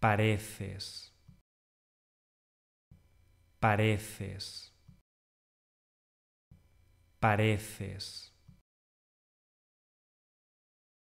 pareces, pareces, pareces.